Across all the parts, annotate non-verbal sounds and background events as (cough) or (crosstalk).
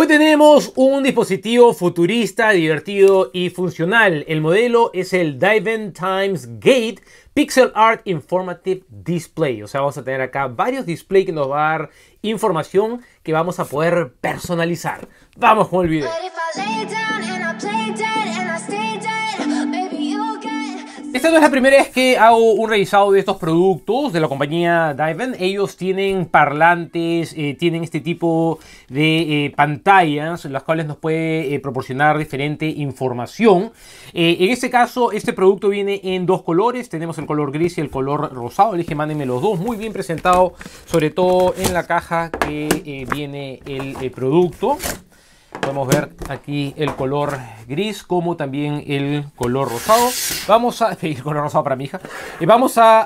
Hoy tenemos un dispositivo futurista, divertido y funcional. El modelo es el Diven Times Gate Pixel Art Informative Display. O sea, vamos a tener acá varios displays que nos va a dar información que vamos a poder personalizar. Vamos con el video. Esta no es la primera vez que hago un revisado de estos productos de la compañía Diven. Ellos tienen parlantes, eh, tienen este tipo de eh, pantallas en las cuales nos puede eh, proporcionar diferente información. en este caso, este producto viene en dos colores. Tenemos el color gris y el color rosado. Le dije, mándenme los dos. Muy bien presentado, sobre todo en la caja que viene el producto podemos ver aquí el color gris como también el color rosado. Vamos a... (laughs) El color rosado para mi hija. Y eh, vamos a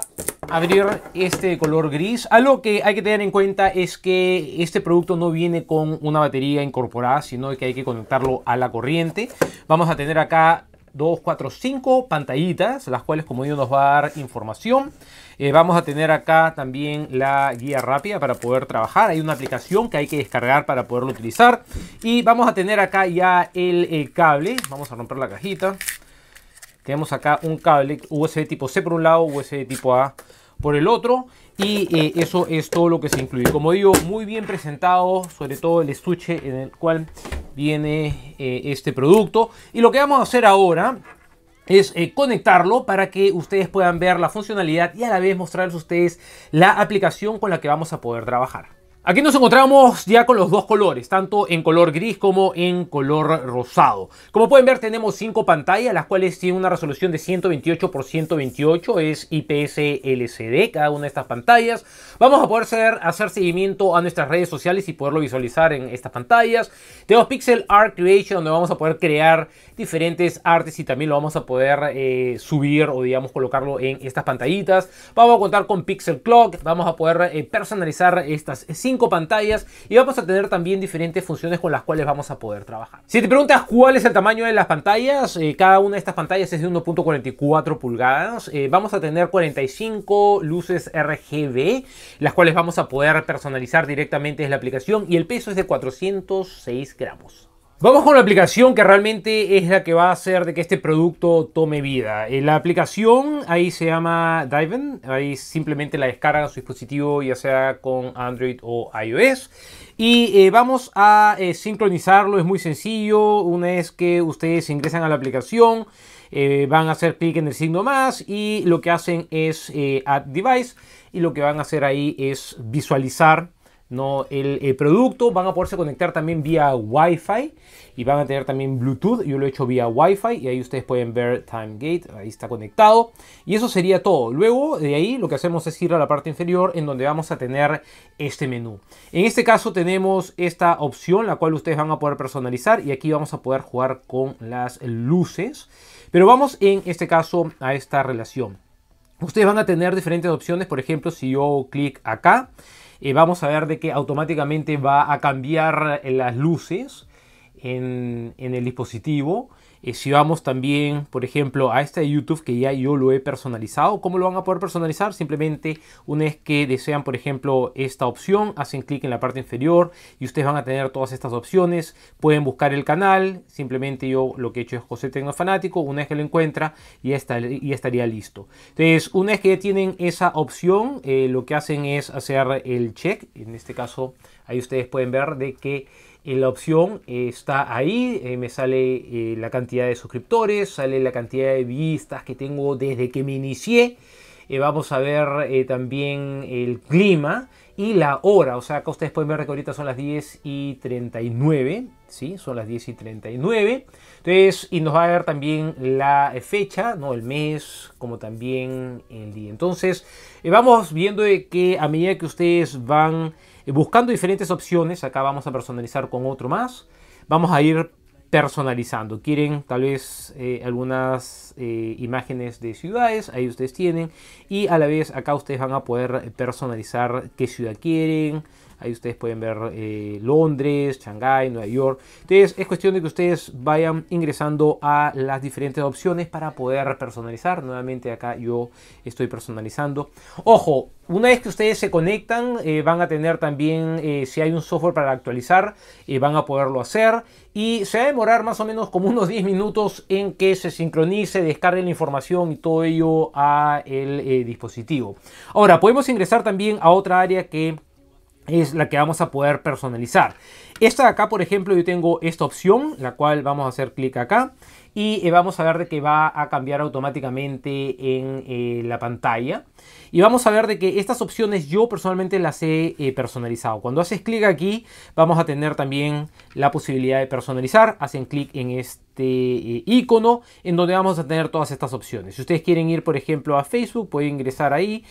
abrir este color gris. Algo que hay que tener en cuenta es que este producto no viene con una batería incorporada, sino que hay que conectarlo a la corriente. Vamos a tener acá 2, 4, 5 pantallitas, las cuales como digo nos va a dar información. Eh, vamos a tener acá también la guía rápida para poder trabajar. Hay una aplicación que hay que descargar para poderlo utilizar. Y vamos a tener acá ya el, cable. Vamos a romper la cajita. Tenemos acá un cable USB tipo C por un lado, USB tipo A por el otro. Y eh, eso es todo lo que se incluye. Como digo, muy bien presentado, sobre todo el estuche en el cual viene eh, este producto. Y lo que vamos a hacer ahora es eh, conectarlo para que ustedes puedan ver la funcionalidad y a la vez mostrarles a ustedes la aplicación con la que vamos a poder trabajar. Aquí nos encontramos ya con los dos colores, tanto en color gris como en color rosado. Como pueden ver tenemos cinco pantallas, las cuales tienen una resolución de 128 x 128, es IPS LCD cada una de estas pantallas. Vamos a poder hacer, seguimiento a nuestras redes sociales y poderlo visualizar en estas pantallas. Tenemos Pixel Art Creation, donde vamos a poder crear diferentes artes y también lo vamos a poder eh, subir o digamos colocarlo en estas pantallitas. Vamos a contar con Pixel Clock, vamos a poder eh, personalizar estas cinco pantallas y vamos a tener también diferentes funciones con las cuales vamos a poder trabajar. Si te preguntas cuál es el tamaño de las pantallas, eh, cada una de estas pantallas es de 1.44 pulgadas. Eh, vamos a tener 45 luces RGB, las cuales vamos a poder personalizar directamente en la aplicación y el peso es de 406 gramos. Vamos con la aplicación que realmente es la que va a hacer de que este producto tome vida. Eh, la aplicación ahí se llama Diven, ahí simplemente la descargan a su dispositivo ya sea con Android o iOS. Y eh, vamos a eh, sincronizarlo, es muy sencillo, una vez que ustedes ingresan a la aplicación, van a hacer clic en el signo más y lo que hacen es Add Device y lo que van a hacer ahí es visualizar ¿no? El, eh, producto van a poderse conectar también vía Wi-Fi y van a tener también Bluetooth. Yo lo he hecho vía Wi-Fi y ahí ustedes pueden ver TimeGate, ahí está conectado. Y eso sería todo. Luego de ahí lo que hacemos es ir a la parte inferior en donde vamos a tener este menú. En este caso tenemos esta opción la cual ustedes van a poder personalizar y aquí vamos a poder jugar con las luces. Pero vamos en este caso a esta relación. Ustedes van a tener diferentes opciones, por ejemplo, si yo clic acá, eh, vamos a ver de que automáticamente va a cambiar las luces en el dispositivo. Eh, si vamos también, por ejemplo, a este YouTube que ya yo lo he personalizado, ¿cómo lo van a poder personalizar? Simplemente una vez que desean, por ejemplo, esta opción, hacen clic en la parte inferior y ustedes van a tener todas estas opciones. Pueden buscar el canal, simplemente yo lo que he hecho es José Tecnofanático, una vez que lo encuentra y estaría listo. Entonces, una vez que ya tienen esa opción, eh, lo que hacen es hacer el check, en este caso ahí ustedes pueden ver de que eh, la opción eh, está ahí, eh, me sale la cantidad de suscriptores, sale la cantidad de vistas que tengo desde que me inicié. vamos a ver también el clima y la hora. O sea, acá ustedes pueden ver que ahorita son las 10 y 39. ¿sí? Son las 10 y 39. Entonces, y nos va a dar también la eh, fecha, ¿no? El mes, como también el día. Entonces, eh, vamos viendo que a medida que ustedes van eh, buscando diferentes opciones, acá vamos a personalizar con otro más. Vamos a ir personalizando. Quieren tal vez eh, algunas eh, imágenes de ciudades, ahí ustedes tienen. Y a la vez acá ustedes van a poder personalizar qué ciudad quieren, Ahí ustedes pueden ver eh, Londres, Shanghái, Nueva York. Entonces es cuestión de que ustedes vayan ingresando a las diferentes opciones para poder personalizar. Nuevamente acá yo estoy personalizando. Ojo, una vez que ustedes se conectan, eh, van a tener también, eh, si hay un software para actualizar, van a poderlo hacer. Y se va a demorar más o menos como unos 10 minutos en que se sincronice, descargue la información y todo ello a el dispositivo. Ahora, podemos ingresar también a otra área que es la que vamos a poder personalizar. Esta de acá, por ejemplo, yo tengo esta opción, la cual vamos a hacer clic acá y eh, vamos a ver de que va a cambiar automáticamente en eh, la pantalla. Y vamos a ver de que estas opciones yo personalmente las he eh, personalizado. Cuando haces clic aquí vamos a tener también la posibilidad de personalizar. Hacen clic en este icono en donde vamos a tener todas estas opciones. Si ustedes quieren ir por ejemplo a Facebook pueden ingresar ahí.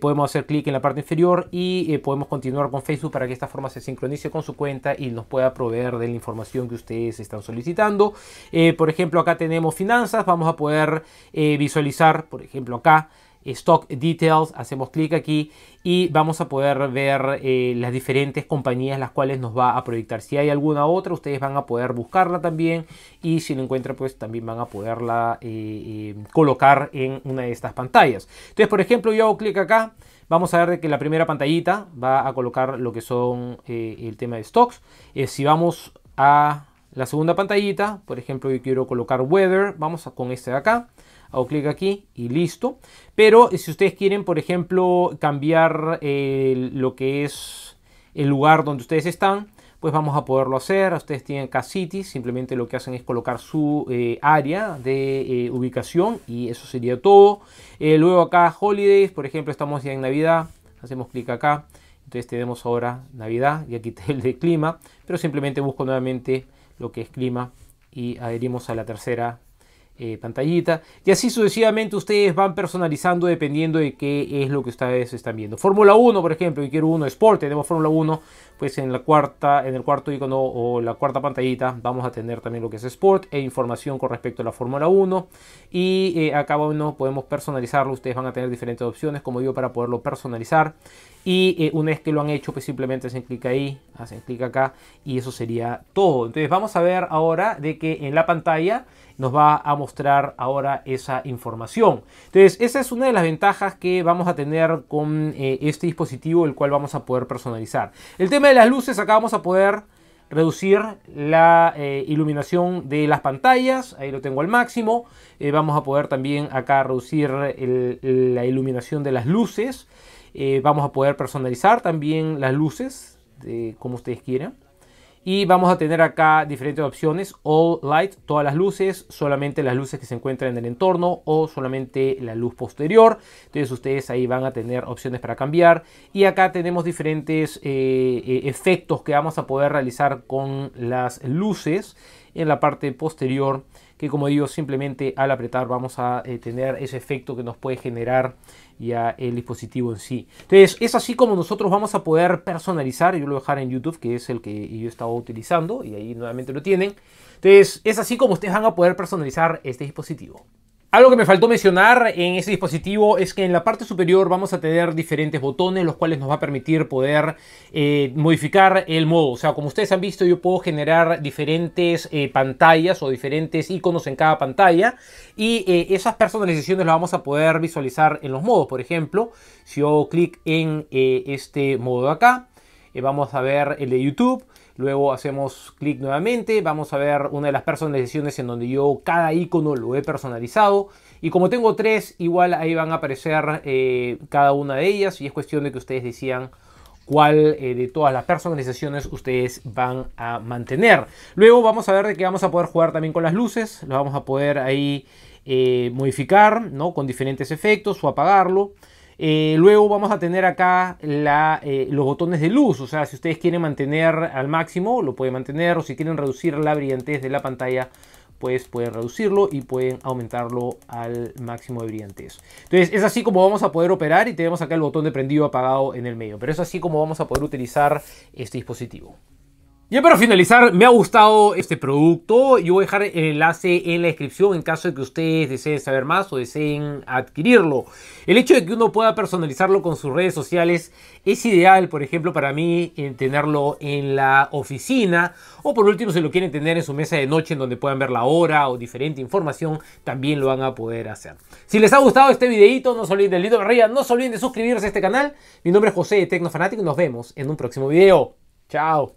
podemos hacer clic en la parte inferior y podemos continuar con Facebook para que esta forma se sincronice con su cuenta y nos pueda proveer de la información que ustedes están solicitando. Eh, por ejemplo, acá tenemos finanzas, vamos a poder eh, visualizar, por ejemplo, acá. Stock Details, hacemos clic aquí y vamos a poder ver eh, las diferentes compañías las cuales nos va a proyectar. Si hay alguna otra, ustedes van a poder buscarla también y si lo encuentran, pues también van a poderla colocar en una de estas pantallas. Entonces, por ejemplo, yo hago clic acá. Vamos a ver que la primera pantallita va a colocar lo que son eh, el tema de stocks. Eh, si vamos a la segunda pantallita, por ejemplo, yo quiero colocar weather, vamos con este de acá. Hago clic aquí y listo. Pero eh, si ustedes quieren, por ejemplo, cambiar lo que es el lugar donde ustedes están, pues vamos a poderlo hacer. Ustedes tienen acá city simplemente lo que hacen es colocar su eh, área de eh, ubicación y eso sería todo. Eh, luego acá Holidays, por ejemplo, estamos ya en Navidad, hacemos clic acá, entonces tenemos ahora Navidad, y aquí (laughs) el de clima, pero simplemente busco nuevamente lo que es clima y adherimos a la tercera eh, pantallita. Y así sucesivamente ustedes van personalizando dependiendo de qué es lo que ustedes están viendo. Fórmula 1, por ejemplo, y quiero uno Sport, tenemos Fórmula 1, pues en la cuarta, en el cuarto icono o la cuarta pantallita vamos a tener también lo que es Sport e información con respecto a la Fórmula 1. Y eh, acá bueno, podemos personalizarlo, ustedes van a tener diferentes opciones, como digo, para poderlo personalizar. Y eh, una vez que lo han hecho, pues simplemente hacen clic ahí, hacen clic acá y eso sería todo. Entonces vamos a ver ahora de que en la pantalla nos va a mostrar ahora esa información. Entonces esa es una de las ventajas que vamos a tener con eh, este dispositivo, el cual vamos a poder personalizar. El tema de las luces, acá vamos a poder reducir la eh, iluminación de las pantallas, ahí lo tengo al máximo. vamos a poder también acá reducir la iluminación de las luces. Eh, vamos a poder personalizar también las luces de como ustedes quieran. Y vamos a tener acá diferentes opciones, all light, todas las luces, solamente las luces que se encuentran en el entorno o solamente la luz posterior. Entonces ustedes ahí van a tener opciones para cambiar. Y acá tenemos diferentes eh, eh, efectos que vamos a poder realizar con las luces en la parte posterior que como digo simplemente al apretar vamos a eh, tener ese efecto que nos puede generar ya el dispositivo en sí. Entonces es así como nosotros vamos a poder personalizar, yo lo voy a dejar en YouTube que es el que yo estaba utilizando y ahí nuevamente lo tienen. Entonces es así como ustedes van a poder personalizar este dispositivo. Algo que me faltó mencionar en este dispositivo es que en la parte superior vamos a tener diferentes botones los cuales nos va a permitir poder eh, modificar el modo. O sea, como ustedes han visto yo puedo generar diferentes eh, pantallas o diferentes iconos en cada pantalla y eh, esas personalizaciones las vamos a poder visualizar en los modos. Por ejemplo, si yo hago clic en este modo de acá, vamos a ver el de YouTube Luego hacemos clic nuevamente, vamos a ver una de las personalizaciones en donde yo cada icono lo he personalizado. Y como tengo tres, igual ahí van a aparecer eh, cada una de ellas y es cuestión de que ustedes decían cuál eh, de todas las personalizaciones ustedes van a mantener. Luego vamos a ver que vamos a poder jugar también con las luces, Lo vamos a poder ahí eh, modificar ¿no? con diferentes efectos o apagarlo. Eh, luego vamos a tener acá eh, los botones de luz, o sea, si ustedes quieren mantener al máximo, lo pueden mantener, o si quieren reducir la brillantez de la pantalla, pues pueden reducirlo y pueden aumentarlo al máximo de brillantez. Entonces es así como vamos a poder operar y tenemos acá el botón de prendido apagado en el medio, pero es así como vamos a poder utilizar este dispositivo. Ya para finalizar, me ha gustado este producto. Yo voy a dejar el enlace en la descripción en caso de que ustedes deseen saber más o deseen adquirirlo. El hecho de que uno pueda personalizarlo con sus redes sociales es ideal, por ejemplo, para mí en tenerlo en la oficina o por último si lo quieren tener en su mesa de noche en donde puedan ver la hora o diferente información, también lo van a poder hacer. Si les ha gustado este videito, no se olviden del dedito arriba, no se olviden de suscribirse a este canal. Mi nombre es José de Tecnofanático y nos vemos en un próximo video. Chao.